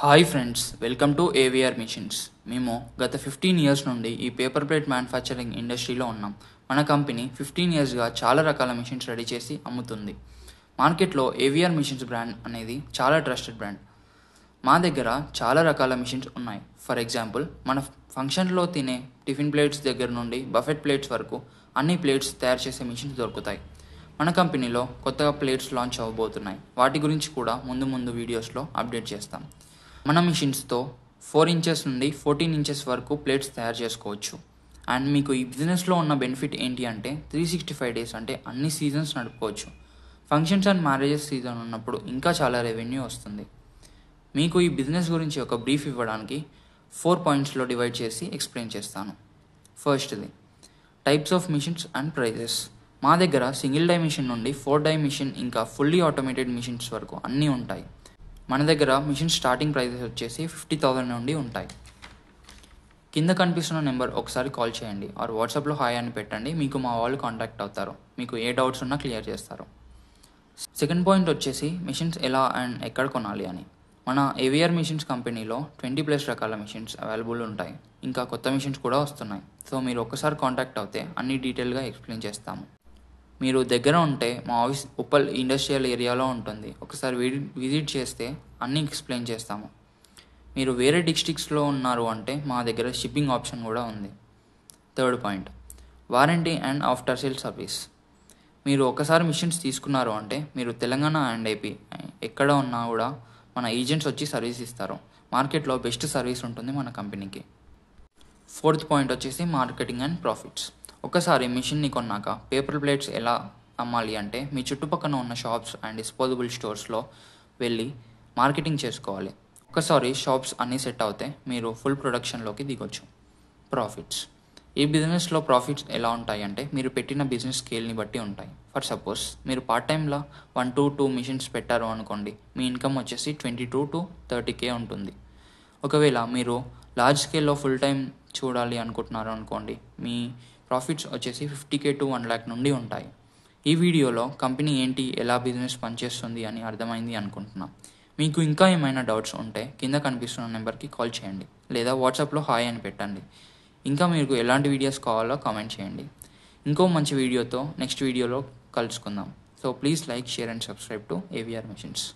hi friends welcome to AVR machines మేము గత fifteen years నుండి ఈ పేపర్ ప్లేట్ మ్యానుఫ్యాక్చరింగ్ ఇండస్ట్రీలో ఉన్నాం మన కంపెనీ ఫిఫ్టీన్ ఇయర్స్గా చాలా రకాల మిషన్స్ రెడీ చేసి అమ్ముతుంది మార్కెట్లో ఏవిఆర్ మిషన్స్ బ్రాండ్ అనేది చాలా ట్రస్టెడ్ బ్రాండ్ మా దగ్గర చాలా రకాల మిషన్స్ ఉన్నాయి ఫర్ ఎగ్జాంపుల్ మన ఫంక్షన్లో తినే టిఫిన్ ప్లేట్స్ దగ్గర నుండి బఫెట్ ప్లేట్స్ వరకు అన్ని ప్లేట్స్ తయారు చేసే మిషన్స్ దొరుకుతాయి మన కంపెనీలో కొత్తగా ప్లేట్స్ లాంచ్ అవ్వబోతున్నాయి వాటి గురించి కూడా ముందు ముందు వీడియోస్లో అప్డేట్ చేస్తాం మన మిషన్స్తో ఫోర్ ఇంచెస్ నుండి ఫోర్టీన్ ఇంచెస్ వరకు ప్లేట్స్ తయారు చేసుకోవచ్చు అండ్ మీకు ఈ బిజినెస్లో ఉన్న బెనిఫిట్ ఏంటి అంటే త్రీ సిక్స్టీ ఫైవ్ డేస్ అంటే అన్ని సీజన్స్ నడుపుకోవచ్చు ఫంక్షన్స్ అండ్ మ్యారేజెస్ సీజన్ ఉన్నప్పుడు ఇంకా చాలా రెవెన్యూ వస్తుంది మీకు ఈ బిజినెస్ గురించి ఒక బ్రీఫ్ ఇవ్వడానికి ఫోర్ పాయింట్స్లో డివైడ్ చేసి ఎక్స్ప్లెయిన్ చేస్తాను ఫస్ట్ది types of machines and prices మా దగ్గర సింగిల్ డై మిషన్ నుండి ఫోర్ డై మిషన్ ఇంకా ఫుల్లీ ఆటోమేటెడ్ మిషన్స్ వరకు అన్నీ ఉంటాయి మన దగ్గర మిషన్ స్టార్టింగ్ ప్రైజెస్ వచ్చేసి ఫిఫ్టీ థౌజండ్ నుండి ఉంటాయి కింద కనిపిస్తున్న నెంబర్ ఒకసారి కాల్ చేయండి ఆర్ వాట్సాప్లో హాయ్ అని పెట్టండి మీకు మా వాళ్ళు కాంటాక్ట్ అవుతారు మీకు ఏ డౌట్స్ ఉన్నా క్లియర్ చేస్తారు సెకండ్ పాయింట్ వచ్చేసి మిషన్స్ ఎలా అండ్ ఎక్కడ కొనాలి అని మన ఏవిఆర్ మిషన్స్ కంపెనీలో ట్వంటీ ప్లస్ రకాల మిషన్స్ అవైలబుల్ ఉంటాయి ఇంకా కొత్త మిషన్స్ కూడా వస్తున్నాయి సో మీరు ఒక్కసారి కాంటాక్ట్ అవుతే అన్ని డీటెయిల్గా ఎక్స్ప్లెయిన్ చేస్తాము మీరు దగ్గర ఉంటే మా ఆఫీస్ ఉప్పల్ ఇండస్ట్రియల్ ఏరియాలో ఉంటుంది ఒకసారి విజిట్ చేస్తే అన్నీ ఎక్స్ప్లెయిన్ చేస్తాము మీరు వేరే డిస్ట్రిక్ట్స్లో ఉన్నారు అంటే మా దగ్గర షిప్పింగ్ ఆప్షన్ కూడా ఉంది third point warranty and after sale service మీరు ఒకసారి మిషన్స్ తీసుకున్నారు అంటే మీరు తెలంగాణ అండ్ ఏపీ ఎక్కడ ఉన్నా కూడా మన ఏజెంట్స్ వచ్చి సర్వీస్ ఇస్తారు మార్కెట్లో బెస్ట్ సర్వీస్ ఉంటుంది మన కంపెనీకి ఫోర్త్ పాయింట్ వచ్చేసి మార్కెటింగ్ అండ్ ప్రాఫిట్స్ ఒకసారి మిషన్ని కొన్నాక పేపర్ ప్లేట్స్ ఎలా అమ్మాలి అంటే మీ చుట్టుపక్కన ఉన్న షాప్స్ అండ్ డిస్పోజబుల్ స్టోర్స్లో వెళ్ళి మార్కెటింగ్ చేసుకోవాలి ఒకసారి షాప్స్ అన్నీ సెట్ అవుతే మీరు ఫుల్ ప్రొడక్షన్లోకి దిగొచ్చు ప్రాఫిట్స్ ఈ బిజినెస్లో ప్రాఫిట్స్ ఎలా ఉంటాయి అంటే మీరు పెట్టిన బిజినెస్ స్కేల్ని బట్టి ఉంటాయి ఫర్ సపోజ్ మీరు పార్ట్ టైంలో వన్ టు టూ మిషన్స్ పెట్టారు అనుకోండి మీ ఇన్కమ్ వచ్చేసి twenty two to thirty K ఉంటుంది ఒకవేళ మీరు లార్జ్ స్కేల్లో ఫుల్ టైం చూడాలి అనుకుంటున్నారు అనుకోండి మీ ప్రాఫిట్స్ వచ్చేసి fifty K to one lakh నుండి ఉంటాయి ఈ వీడియోలో కంపెనీ ఏంటి ఎలా బిజినెస్ పనిచేస్తుంది అని అర్థమైంది అనుకుంటున్నాం మీకు ఇంకా ఏమైనా డౌట్స్ ఉంటే కింద కనిపిస్తున్న నెంబర్కి కాల్ చేయండి లేదా వాట్సాప్లో హాయ్ అని పెట్టండి ఇంకా మీకు ఎలాంటి వీడియోస్ కావాలో కామెంట్ చేయండి ఇంకో మంచి వీడియోతో నెక్స్ట్ వీడియోలో కలుసుకుందాం so please like share and subscribe to AVR machines